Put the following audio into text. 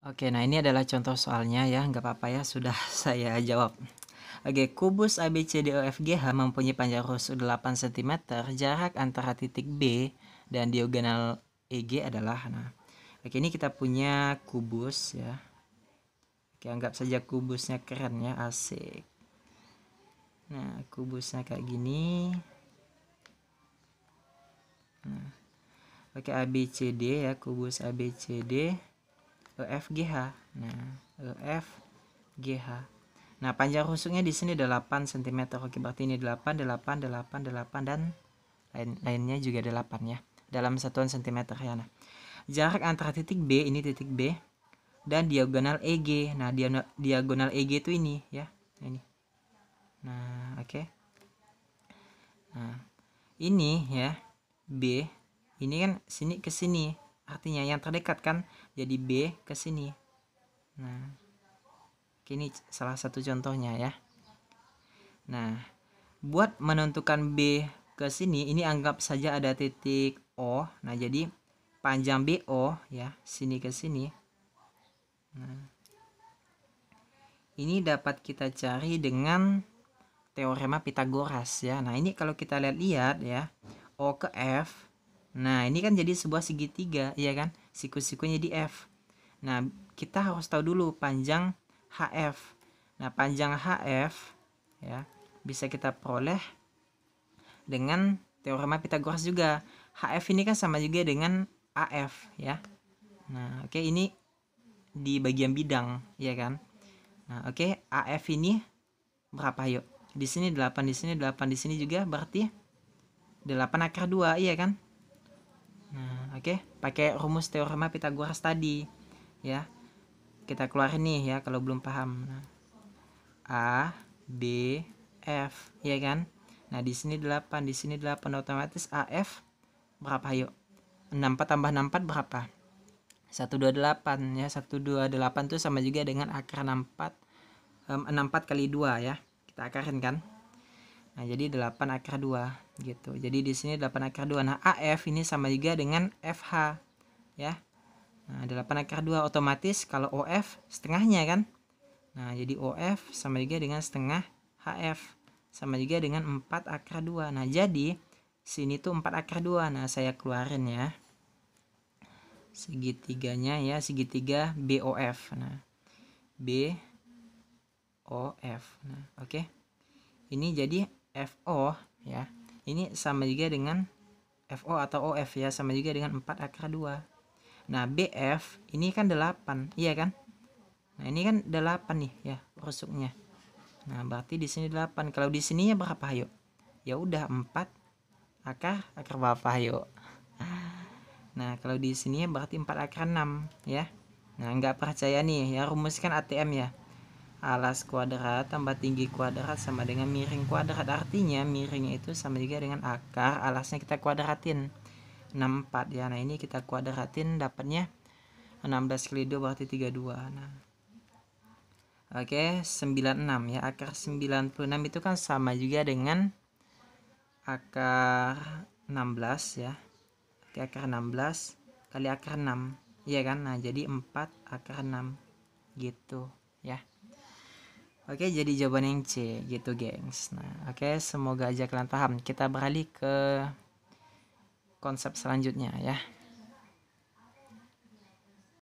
Oke, nah ini adalah contoh soalnya ya, nggak apa-apa ya, sudah saya jawab. Oke, kubus ABCDOFGH e mempunyai panjang rusuk 8 cm, jarak antara titik B dan diagonal EG adalah nah. Oke, ini kita punya kubus ya. Oke, anggap saja kubusnya keren ya, asik. Nah, kubusnya kayak gini. Nah. Oke, ABCD ya, kubus ABCD. EFGH. Nah, EFGH. Nah, panjang rusuknya di sini 8 cm. Oke, berarti ini 8, 8, 8, 8 dan lain lainnya juga 8 ya. Dalam satuan cm ya. Nah, jarak antara titik B ini titik B dan diagonal EG. Nah, diagonal EG itu ini ya. Ini. Nah, oke. Okay. Nah, ini ya B. Ini kan sini ke sini artinya yang terdekat kan jadi B ke sini nah ini salah satu contohnya ya nah buat menentukan B ke sini ini anggap saja ada titik O nah jadi panjang BO ya sini ke sini nah ini dapat kita cari dengan teorema Pitagoras ya. Nah, ini kalau kita lihat-lihat ya, O ke F Nah, ini kan jadi sebuah segitiga, ya kan? Siku-sikunya di F. Nah, kita harus tahu dulu panjang HF. Nah, panjang HF ya bisa kita peroleh dengan teorema Pitagoras juga. HF ini kan sama juga dengan AF ya. Nah, oke okay, ini di bagian bidang ya kan. Nah, oke okay, AF ini berapa yuk? Di sini 8, di sini 8, di sini juga berarti 8 akar 2 iya kan? Oke, okay? pakai rumus teorema Pitagoras tadi. Ya. Kita keluar nih ya kalau belum paham. Nah. A, B, F, ya kan? Nah, di sini 8, di sini 8 otomatis AF berapa yuk? 64 tambah 64 berapa? 128 ya 128 itu sama juga dengan akar 64 um, 64 kali 2 ya kita akarin kan Nah, jadi 8 akar 2 gitu. Jadi di sini 8 akar 2. Nah, AF ini sama juga dengan FH ya. Nah, 8 akar 2 otomatis kalau OF setengahnya kan. Nah, jadi OF sama juga dengan setengah HF sama juga dengan 4 akar 2. Nah, jadi sini tuh 4 akar 2. Nah, saya keluarin ya. Segitiganya ya, segitiga BOF. Nah, B OF. Nah, oke. Okay. Ini jadi FO ya. Ini sama juga dengan FO atau OF ya, sama juga dengan 4 akar 2. Nah, BF ini kan 8, iya kan? Nah, ini kan 8 nih ya rusuknya. Nah, berarti di sini 8. Kalau di sininya berapa ayo? Ya udah 4 akar akar berapa ayo? Nah, kalau di sininya berarti 4 akar 6 ya. Nah, nggak percaya nih ya rumuskan ATM ya alas kuadrat tambah tinggi kuadrat sama dengan miring kuadrat artinya miringnya itu sama juga dengan akar alasnya kita kuadratin 64 ya nah ini kita kuadratin dapatnya 16 kali 2 berarti 32 nah Oke, 96 ya. Akar 96 itu kan sama juga dengan akar 16 ya. Oke, akar 16 kali akar 6. Iya kan? Nah, jadi 4 akar 6 gitu ya. yeah. Oke, jadi jawaban yang C gitu, gengs. Nah, oke, semoga aja kalian paham. Kita beralih ke konsep selanjutnya ya.